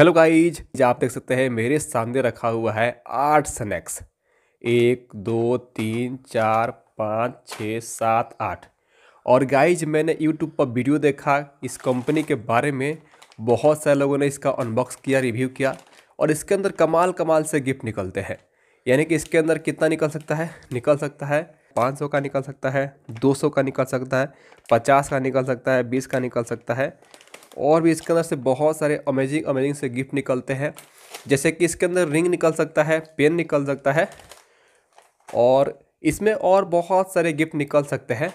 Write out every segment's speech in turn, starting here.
hello guys आप देख सकते हैं मेरे सामने रखा हुआ है आठ स्नैक्स एक दो तीन चार पाँच छः सात आठ और गाइज मैंने यूट्यूब पर वीडियो देखा इस कंपनी के बारे में बहुत सारे लोगों ने इसका अनबॉक्स किया रिव्यू किया और इसके अंदर कमाल कमाल से गिफ्ट निकलते हैं यानी कि इसके अंदर कितना निकल सकता है निकल सकता है 500 का निकल सकता है 200 का निकल सकता है 50 का निकल सकता है 20 का निकल सकता है और भी इसके अंदर से बहुत सारे अमेजिंग अमेजिंग से गिफ्ट निकलते हैं जैसे कि इसके अंदर रिंग निकल सकता है पेन निकल सकता है और इसमें और बहुत सारे गिफ्ट निकल सकते हैं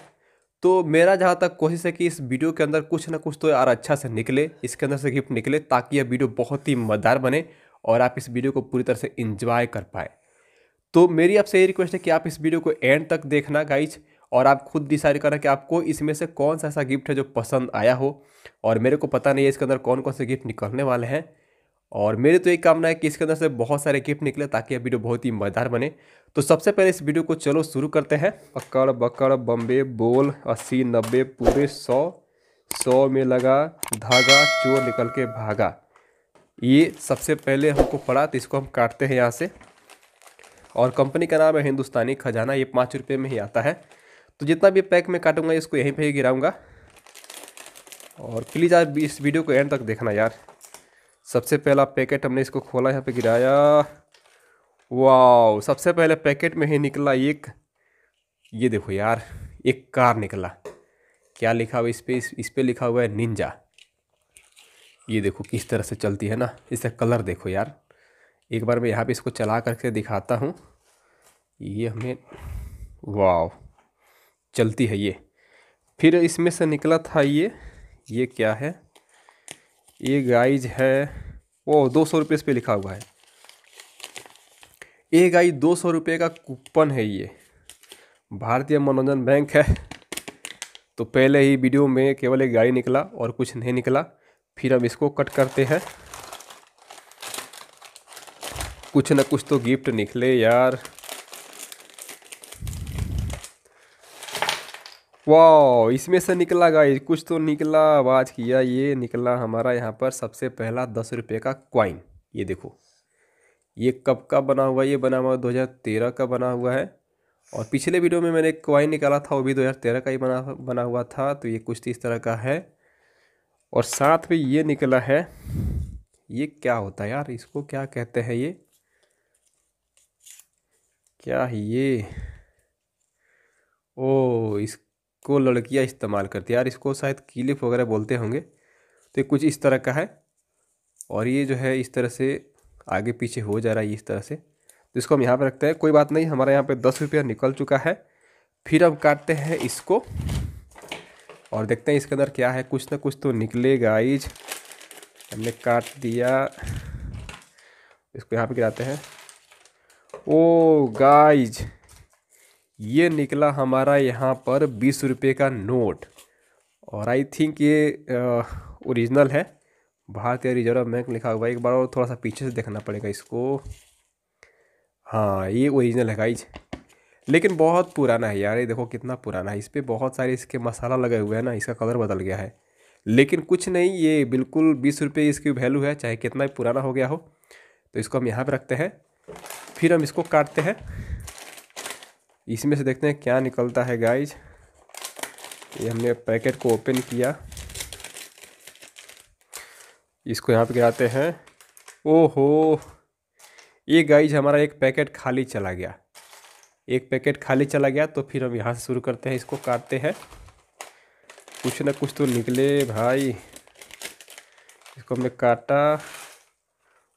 तो मेरा जहाँ तक कोशिश है कि इस वीडियो के अंदर कुछ ना कुछ तो यार अच्छा से निकले इसके अंदर से गिफ्ट निकले ताकि यह वीडियो बहुत ही मज़ेदार बने और आप इस वीडियो को पूरी तरह से इंजॉय कर पाए तो मेरी आपसे ये रिक्वेस्ट है कि आप इस वीडियो को एंड तक देखना गाइज और आप खुद डिसाइड करें कि आपको इसमें से कौन सा ऐसा गिफ्ट है जो पसंद आया हो और मेरे को पता नहीं है इसके अंदर कौन कौन से गिफ्ट निकलने वाले हैं और मेरे तो एक कामना है कि इसके अंदर से बहुत सारे गिफ्ट निकले ताकि ये वीडियो बहुत ही मज़ेदार बने तो सबसे पहले इस वीडियो को चलो शुरू करते हैं अकड़ बकड़ बम्बे बोल अस्सी नब्बे पूरे सौ सौ में लगा धागा चोर निकल के भागा ये सबसे पहले हमको पड़ा तो इसको हम काटते हैं यहाँ से और कंपनी का नाम है हिंदुस्तानी खजाना ये पाँच रुपये में ही आता है तो जितना भी पैक मैं काटूंगा इसको यहीं पर ही गिराऊँगा और प्लीज़ यार इस वीडियो को एंड तक देखना यार सबसे पहला पैकेट हमने इसको खोला यहाँ पे गिराया वाह सबसे पहले पैकेट में ही निकला एक ये देखो यार एक कार निकला क्या लिखा हुआ इस पर इस, इस पर लिखा हुआ है निंजा ये देखो किस तरह से चलती है ना इसका कलर देखो यार एक बार मैं यहाँ पे इसको चला करके दिखाता हूँ ये हमें वाह चलती है ये फिर इसमें से निकला था ये ये क्या है ये गाइज है वो दो सौ रुपये इस पर लिखा हुआ है ये गाइज दो सौ रुपये का कूपन है ये भारतीय मनोरंजन बैंक है तो पहले ही वीडियो में केवल एक गाड़ी निकला और कुछ नहीं निकला फिर हम इसको कट करते हैं कुछ ना कुछ तो गिफ्ट निकले यार वाह इसमें से निकला गाइज कुछ तो निकला आवाज किया ये निकला हमारा यहाँ पर सबसे पहला दस रुपये का क्वाइन ये देखो ये कब का बना हुआ ये बना हुआ दो तेरह का बना हुआ है और पिछले वीडियो में मैंने क्वाइन निकाला था वो भी 2013 का ही बना बना हुआ था तो ये कुछ तो इस तरह का है और साथ में ये निकला है ये क्या होता है यार इसको क्या कहते हैं ये क्या है ये ओ इस को लड़कियाँ इस्तेमाल करती है यार इसको शायद किलिप वगैरह बोलते होंगे तो कुछ इस तरह का है और ये जो है इस तरह से आगे पीछे हो जा रहा है इस तरह से तो इसको हम यहाँ पर रखते हैं कोई बात नहीं हमारे यहाँ पर दस रुपया निकल चुका है फिर हम काटते हैं इसको और देखते हैं इसके अंदर क्या है कुछ ना कुछ तो निकलेगा इज हमने काट दिया इसको यहाँ पे गिराते हैं ओ गाइज ये निकला हमारा यहाँ पर बीस रुपये का नोट और आई थिंक ये ओरिजिनल है भारतीय रिजर्व बैंक लिखा हुआ है एक बार और थोड़ा सा पीछे से देखना पड़ेगा इसको हाँ ये ओरिजिनल है गाइज लेकिन बहुत पुराना है यार ये देखो कितना पुराना है इस पर बहुत सारे इसके मसाला लगे हुए हैं ना इसका कलर बदल गया है लेकिन कुछ नहीं ये बिल्कुल बीस रुपये इसकी वैल्यू है चाहे कितना भी पुराना हो गया हो तो इसको हम यहाँ पर रखते हैं फिर हम इसको काटते हैं इसमें से देखते हैं क्या निकलता है गाइज ये हमने पैकेट को ओपन किया इसको यहाँ पे गिराते हैं ओहो ये गाइज हमारा एक पैकेट खाली चला गया एक पैकेट खाली चला गया तो फिर हम यहाँ से शुरू करते हैं इसको काटते हैं कुछ ना कुछ तो निकले भाई इसको हमने काटा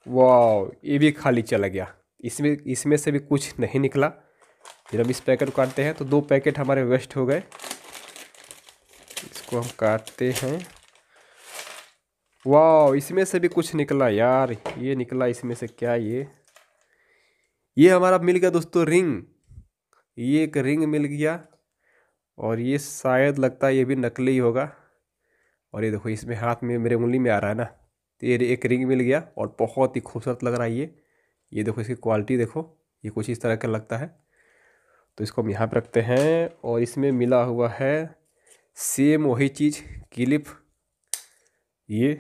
वाह ये भी खाली चला गया इसमें इसमें से भी कुछ नहीं निकला फिर हम इस पैकेट को काटते हैं तो दो पैकेट हमारे वेस्ट हो गए इसको हम काटते हैं वाह इसमें से भी कुछ निकला यार ये निकला इसमें से क्या ये ये हमारा मिल गया दोस्तों रिंग ये एक रिंग मिल गया और ये शायद लगता है ये भी नकली होगा और ये देखो इसमें हाथ में मेरे उंगली में आ रहा है ना तो ये एक रिंग मिल गया और बहुत ही खूबसूरत लग रहा है ये ये देखो इसकी क्वालिटी देखो ये कुछ इस तरह का लगता है तो इसको हम यहाँ पर रखते हैं और इसमें मिला हुआ है सेम वही चीज़ क्लिप ये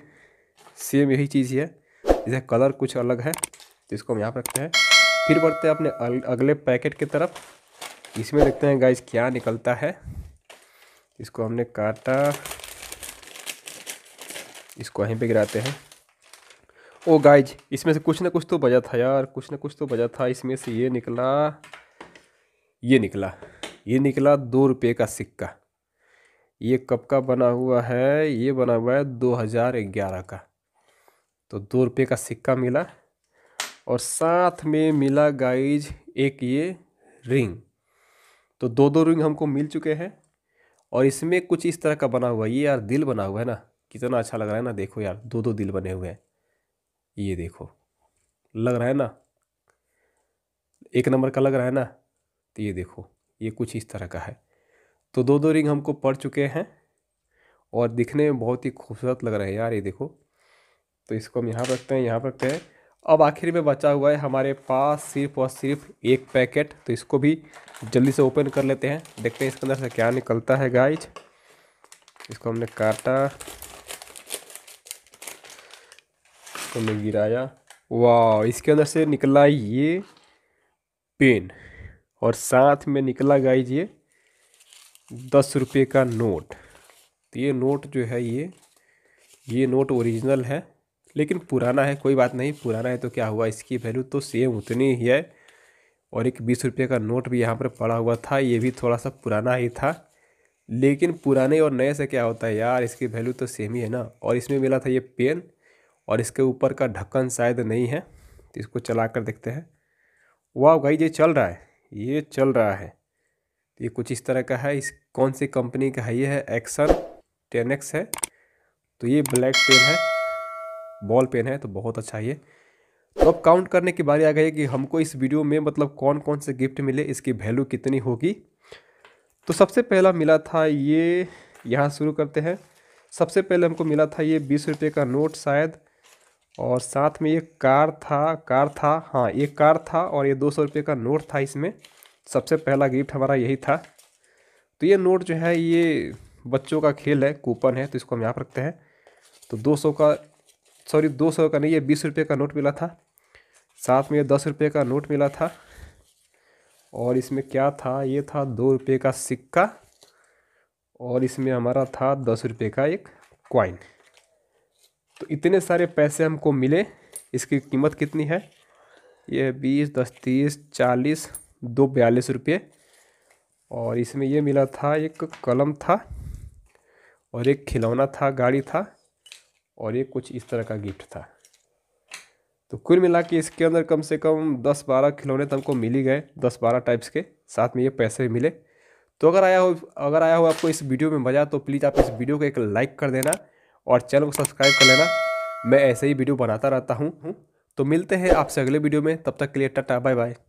सेम यही चीज़ है इसका कलर कुछ अलग है तो इसको हम यहाँ पर रखते हैं फिर बढ़ते हैं अपने अगले पैकेट की तरफ इसमें देखते हैं गाइस क्या निकलता है इसको हमने काटा इसको यहीं पे गिराते हैं ओ गाइज इसमें से कुछ ना कुछ तो बजा था यार कुछ ना कुछ तो बजा था इसमें से ये निकला ये निकला ये निकला दो रुपये का सिक्का ये कब का बना हुआ है ये बना हुआ है दो हज़ार ग्यारह का तो दो रुपये का सिक्का मिला और साथ में मिला गाइज एक ये रिंग तो दो दो रिंग हमको मिल चुके हैं और इसमें कुछ इस तरह का बना हुआ है ये यार दिल बना हुआ है ना कितना अच्छा लग रहा है ना देखो यार दो दो दिल बने हुए हैं ये देखो लग रहा है ना एक नंबर का लग रहा है ना तो ये देखो ये कुछ इस तरह का है तो दो दो रिंग हमको पड़ चुके हैं और दिखने में बहुत ही खूबसूरत लग रहे हैं यार ये देखो तो इसको हम यहाँ पर रखते हैं यहाँ पर रखते हैं अब आखिर में बचा हुआ है हमारे पास सिर्फ और सिर्फ एक पैकेट तो इसको भी जल्दी से ओपन कर लेते हैं देखते हैं इसके अंदर से क्या निकलता है गाइज इसको हमने काटा इसको हमने गिराया वाह इसके अंदर से निकला ये पेन और साथ में निकला गाइज ये दस रुपये का नोट तो ये नोट जो है ये ये नोट ओरिजिनल है लेकिन पुराना है कोई बात नहीं पुराना है तो क्या हुआ इसकी वैल्यू तो सेम उतनी ही है और एक बीस रुपये का नोट भी यहाँ पर पड़ा हुआ था ये भी थोड़ा सा पुराना ही था लेकिन पुराने और नए से क्या होता है यार इसकी वैल्यू तो सेम ही है ना और इसमें मिला था ये पेन और इसके ऊपर का ढक्कन शायद नहीं है तो इसको चला कर देखते हैं वाह भाई ये चल रहा है ये चल रहा है ये कुछ इस तरह का है इस कौन सी कंपनी का है ये है एक्सर टेन एक्स है तो ये ब्लैक पेन है बॉल पेन है तो बहुत अच्छा ये तो अब काउंट करने की बारी आ गई कि हमको इस वीडियो में मतलब कौन कौन से गिफ्ट मिले इसकी वैल्यू कितनी होगी तो सबसे पहला मिला था ये यहाँ शुरू करते हैं सबसे पहले हमको मिला था ये बीस रुपये का नोट शायद और साथ में ये कार था कार था हाँ एक कार था और ये दो सौ रुपये का नोट था इसमें सबसे पहला गिफ्ट हमारा यही था तो ये नोट जो है ये बच्चों का खेल है कूपन है तो इसको हम यहाँ पर रखते हैं तो दो सौ का सॉरी दो सौ का नहीं ये बीस रुपये का नोट मिला था साथ में ये दस रुपये का नोट मिला था और इसमें क्या था ये था दो रुपये का सिक्का और इसमें हमारा था दस रुपये का एक क्वाइन तो इतने सारे पैसे हमको मिले इसकी कीमत कितनी है ये बीस दस तीस चालीस दो बयालीस रुपये और इसमें ये मिला था एक कलम था और एक खिलौना था गाड़ी था और एक कुछ इस तरह का गिफ्ट था तो कुल मिला के इसके अंदर कम से कम दस बारह खिलौने तो हमको मिल ही गए दस बारह टाइप्स के साथ में ये पैसे भी मिले तो अगर आया हो अगर आया हो आपको इस वीडियो में मज़ा तो प्लीज़ आप इस वीडियो को एक लाइक कर देना और चैनल को सब्सक्राइब कर लेना मैं ऐसे ही वीडियो बनाता रहता हूँ तो मिलते हैं आपसे अगले वीडियो में तब तक के लिए टाटा बाय बाय